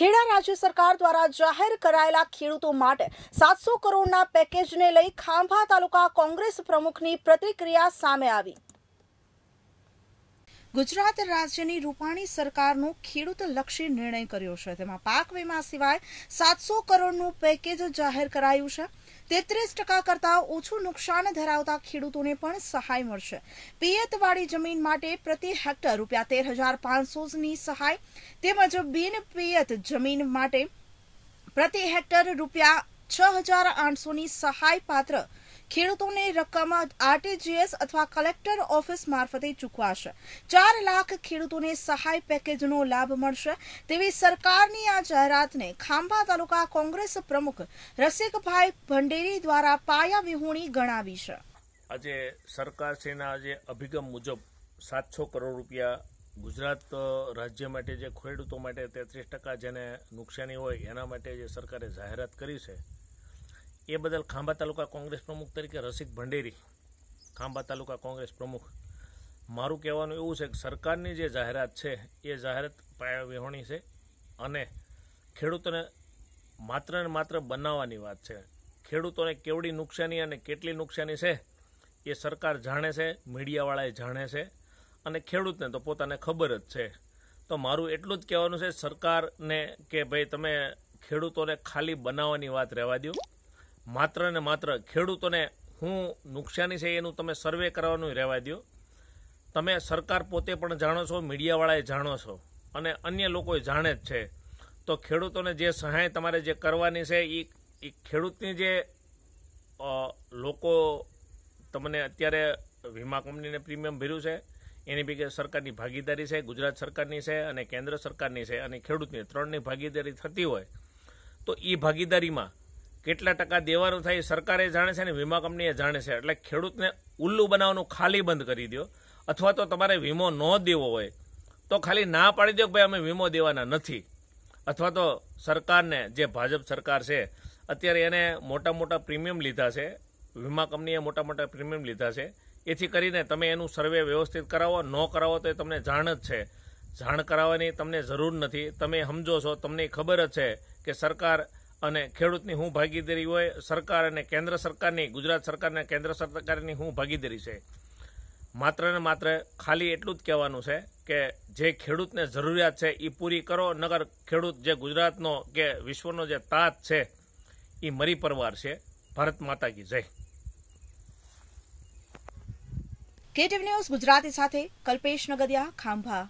ખેડા રાજ્ય સરકાર દ્વારા જાહેર કરાયેલા ખેડૂતો માટે સાતસો કરોડના પેકેજને લઈ ખાંભા તાલુકા કોંગ્રેસ પ્રમુખની પ્રતિક્રિયા સામે આવી ગુજરાત રાજ્યની રૂપાણી સરકારનો ખેડૂતલક્ષી નિર્ણય કર્યો છે તેમાં પાક વીમા સિવાય સાતસો કરોડનું પેકેજ જાહેર કરાયું છે તેત્રીસ ટકા કરતાં ઓછું નુકસાન ધરાવતા ખેડૂતોને પણ સહાય મળશે પિયતવાળી જમીન માટે પ્રતિ હેક્ટર રૂપિયા તેર હજાર પાંચસોની સહાય તેમજ બિન પિયત જમીન માટે પ્રતિ હેક્ટર રૂપિયા છ હજાર આઠસોની સહાય પાત્ર ખેડૂતોની રકમ આરટીજીએસ અથવા કલેક્ટર ઓફિસ મારફતે ચૂકવાશે ચાર લાખ ખેડૂતોને સહાય પેકેજનો લાભ મળશે તેવી સરકારની આ જાહેરાતને ખાંભા તાલુકા કોંગ્રેસ પ્રમુખ રસિકભાઈ ભંડેરી દ્વારા પાયા વિહોણી ગણાવી છે આજે સરકારશ્રીના આજે અભિગમ મુજબ સાતસો કરોડ રૂપિયા ગુજરાત રાજ્ય માટે જે ખેડૂતો માટે તેત્રીસ ટકા જેને નુકસાની હોય એના માટે જે સરકારે જાહેરાત કરી છે એ બદલ ખાંભા તાલુકા કોંગ્રેસ પ્રમુખ તરીકે રસિક ભંડેરી ખાંભા તાલુકા કોંગ્રેસ પ્રમુખ મારું કહેવાનું એવું છે કે સરકારની જે જાહેરાત છે એ જાહેરાત પાયા વિહોણી છે અને ખેડૂતોને માત્ર ને માત્ર બનાવવાની વાત છે ખેડૂતોને કેવડી નુકસાની અને કેટલી નુકસાની છે એ સરકાર જાણે છે મીડિયાવાળાએ જાણે છે અને ખેડૂતને તો પોતાને ખબર જ છે તો મારું એટલું જ કહેવાનું છે સરકારને કે ભાઈ તમે ખેડૂતોને ખાલી બનાવવાની વાત રહેવા દો માત્ર ને માત્ર ખેડૂતોને હું નુકસાની છે એનું તમે સર્વે કરવાનું રહેવા દો તમે સરકાર પોતે પણ જાણો છો મીડિયાવાળાએ જાણો છો અને અન્ય લોકોએ જાણે જ છે તો ખેડૂતોને જે સહાય તમારે જે કરવાની છે એ ખેડૂતની જે લોકો તમને અત્યારે વીમા કંપનીને પ્રીમિયમ ભર્યું છે એની ભેગી સરકારની ભાગીદારી છે ગુજરાત સરકારની છે અને કેન્દ્ર સરકારની છે અને ખેડૂતની ત્રણની ભાગીદારી થતી હોય તો એ ભાગીદારીમાં કેટલા ટકા દેવાનું થાય સરકારે જાણે છે અને વીમા કંપનીએ જાણે છે એટલે ખેડૂતને ઉલ્લુ બનાવવાનું ખાલી બંધ કરી દો અથવા તો તમારે વીમો ન દેવો હોય તો ખાલી ના પાડી દો કે ભાઈ અમે વીમો દેવાના નથી અથવા તો સરકારને જે ભાજપ સરકાર છે અત્યારે એને મોટા મોટા પ્રીમિયમ લીધા છે વીમા કંપનીએ મોટા મોટા પ્રીમિયમ લીધા છે એથી કરીને તમે એનું સર્વે વ્યવસ્થિત કરાવો ન કરાવો તો એ તમને જાણ જ છે જાણ કરાવવાની તમને જરૂર નથી તમે સમજો છો તમને ખબર જ છે કે સરકાર અને ખેડૂતની હું ભાગીદારી હોય સરકાર અને કેન્દ્ર સરકારની ગુજરાત સરકારને કેન્દ્ર સરકારની હું ભાગીદારી છે માત્ર ને માત્ર ખાલી એટલું જ કહેવાનું છે કે જે ખેડૂતને જરૂરિયાત છે એ પૂરી કરો નગર ખેડૂત જે ગુજરાતનો કે વિશ્વનો જે તાત છે એ મરી પરવાર છે ભારત માતા કી જય કેટીવ ન્યૂઝ ગુજરાતી સાથે કલ્પેશ નગરિયા ખાંભા